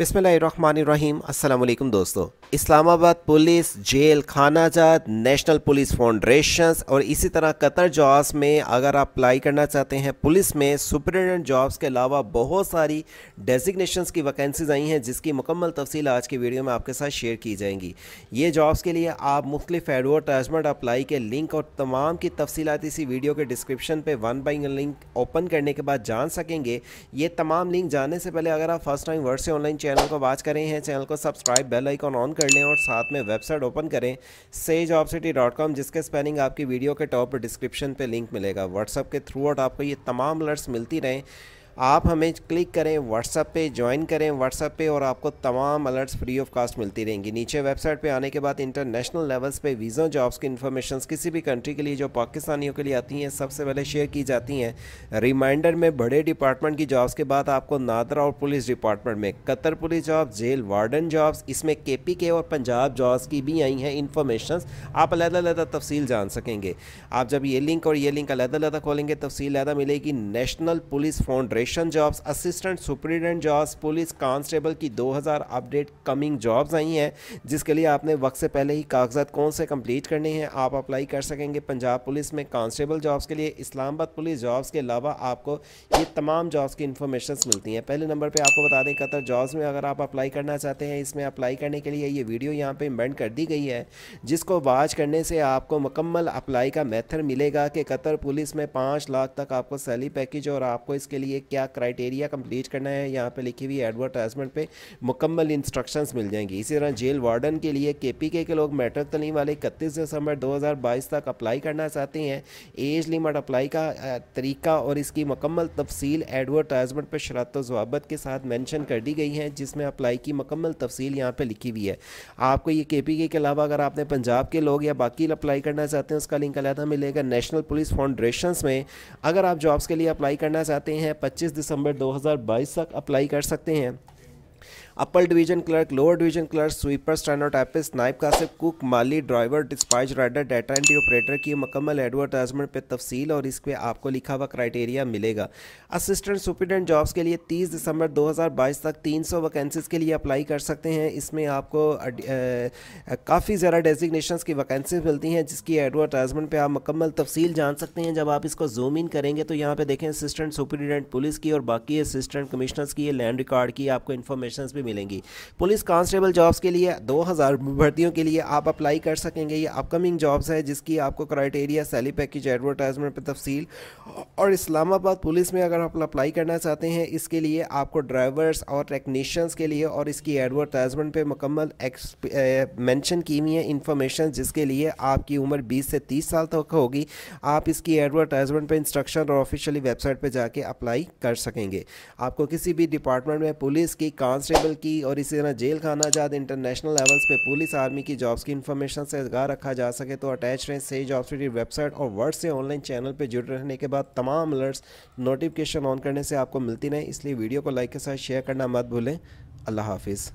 बिसमीम अल्लाम दोस्तों इस्लामाबाद पुलिस जेल खाना जात नेशनल पुलिस फाउंडेशन और इसी तरह कतर जॉब्स में अगर आप अप्लाई करना चाहते हैं पुलिस में सुपरिटेंडेंट जॉब्स के अलावा बहुत सारी डेजिग्नेशन की वैकेंसीज आई हैं जिसकी मुकम्मल तफसील आज की वीडियो में आपके साथ शेयर की जाएंगी ये जॉब्स के लिए आप मुख्तलिफ एडवर्टाइजमेंट अप्लाई के लिंक और तमाम की तफसीत इसी वीडियो के डिस्क्रिप्शन पर वन बाई लिंक ओपन करने के बाद जान सकेंगे ये तमाम लिंक जानने से पहले अगर आप फर्स्ट टाइम वर्ड से ऑनलाइन चैनल को वाच करें हैं चैनल को सब्सक्राइब बेल आइकॉन ऑन कर लें और साथ में वेबसाइट ओपन करें सेज सिटी डॉट कॉम जिसके स्पेलिंग आपकी वीडियो के टॉप डिस्क्रिप्शन पर लिंक मिलेगा व्हाट्सअप के थ्रू आउट आपको ये तमाम अलर्ट्स मिलती रहें आप हमें क्लिक करें व्हाट्सअप पे ज्वाइन करें व्हाट्सअप पे और आपको तमाम अलर्ट्स फ्री ऑफ कास्ट मिलती रहेंगी नीचे वेबसाइट पे आने के बाद इंटरनेशनल लेवल्स पे वीजा जॉब्स की इन्फॉर्मेशन किसी भी कंट्री के लिए जो पाकिस्तानियों के लिए आती हैं सबसे पहले शेयर की जाती हैं रिमाइंडर में बड़े डिपार्टमेंट की जॉब्स के बाद आपको नादरा और पुलिस डिपार्टमेंट में Qatar police job jail warden jobs इसमें के पी के और पंजाब जॉब्स की भी आई हैं इन्फॉर्मेशन आप अलग तफसील जान सकेंगे आप जब ये लिंक और ये लिंक अलहदा अलग खोलेंगे तफसील अलहदा मिलेगी national police foundation administration jobs assistant superintendent jobs police constable की 2000 अपडेट कमिंग जॉब्स आई हैं जिसके लिए आपने वक्त से पहले ही कागजात कौन से कंप्लीट करने हैं आप अप्लाई कर सकेंगे पंजाब पुलिस में कांस्टेबल जॉब्स के लिए इस्लामाबाद पुलिस जॉब्स के अलावा आपको ये तमाम जॉब्स की इन्फॉर्मेशन मिलती हैं पहले नंबर पर आपको बता दें कतर जॉब्स में अगर आप अप्लाई करना चाहते हैं इसमें अप्लाई करने के लिए ये वीडियो यहाँ पर इम्बेंड कर दी गई है जिसको वाच करने से आपको मुकम्मल अप्लाई का मेथड मिलेगा कि कतर पुलिस में पाँच लाख तक आपको सैली पैकेज और आपको इसके लिए क्या क्राइटेरिया कंप्लीट करना है यहाँ पे लिखी हुई एडवर्टाइजमेंट पे मुकम्मल इंस्ट्रक्शंस मिल जाएंगी इसी तरह जेल वार्डन के लिए के पी के लोग मेट्रिक तलीम वाले इकतीस दिसंबर दो हज़ार बाईस तक अप्लाई करना चाहते हैं एज लिमिट अप्लाई का तरीका और इसकी मुकम्मल तफसील एडवर्टाइजमेंट पर शरात जवाबत के साथ मैंशन कर दी गई है जिसमें अप्लाई की मुकम्मल तफसील यहाँ पर लिखी हुई है आपको ये के पी के अलावा अगर आपने पंजाब के लोग या बाकी अप्लाई करना चाहते हैं उसका लिंक अलहदा मिलेगा नेशनल पुलिस फाउंडेशन में अगर आप जॉब्स के लिए अप्लाई करना चाहते हैं 25 दिसंबर 2022 तक अप्लाई कर सकते हैं upper division clerk lower division clerk sweeper stenotypist नाइप कासिब कुक माली driver dispatch rider data entry operator की मकमल एडवर्टाइजमेंट पे तफसील और इस पर आपको लिखा हुआ क्राइटेरिया मिलेगा असिस्टेंट सुप्रिटेंडेंट जॉब्स के लिए 30 दिसंबर 2022 तक 300 वैकेंसीज के लिए अप्लाई कर सकते हैं इसमें आपको काफ़ी ज़्यादा डेजिग्नेशन की वैकेंसी मिलती हैं जिसकी एडवर्टाइजमेंट पर आप मुकम्मल तफसील जान सकते हैं जब आप इसको जूम इन करेंगे तो यहाँ पर देखें असिस्टेंट सुप्रिटेंडेंट पुलिस की और बाकी असिस्टेंट कमिश्नर्स की लैंड रिकॉर्ड की आपको इन्फॉर्मेशन भी मिलेंगी पुलिस कांस्टेबल जॉब्स के लिए 2000 भर्तियों के लिए आप अप्लाई कर सकेंगे ये अपकमिंग जॉब्स है जिसकी आपको क्राइटेरिया सैली पैकेज एडवर्टाइजमेंट पर तफसील और इस्लामाबाद पुलिस में अगर आप अप्लाई करना चाहते हैं इसके लिए आपको ड्राइवर्स और टेक्नीशियंस के लिए और इसकी एडवर्टाइजमेंट पर मुकम्मल मैंशन की हुई है इंफॉर्मेशन जिसके लिए आपकी उम्र बीस से तीस साल तक होगी आप इसकी एडवर्टाइजमेंट पर इंस्ट्रक्शन और ऑफिशियली वेबसाइट पर जाके अप्लाई कर सकेंगे आपको किसी भी डिपार्टमेंट में पुलिस की कांस्टेबल की और इसी तरह जेल खाना आजाद इंटरनेशनल लेवल्स पे पुलिस आर्मी की जॉब्स की इन्फॉर्मेशन से आगाह रखा जा सके तो अटैच रहें सही जॉब्स की वेबसाइट और वर्ड से ऑनलाइन चैनल पे जुड़ रहने के बाद तमाम अलर्ट्स नोटिफिकेशन ऑन करने से आपको मिलती नहीं इसलिए वीडियो को लाइक के साथ शेयर करना मत भूलें अल्लाह हाफिज़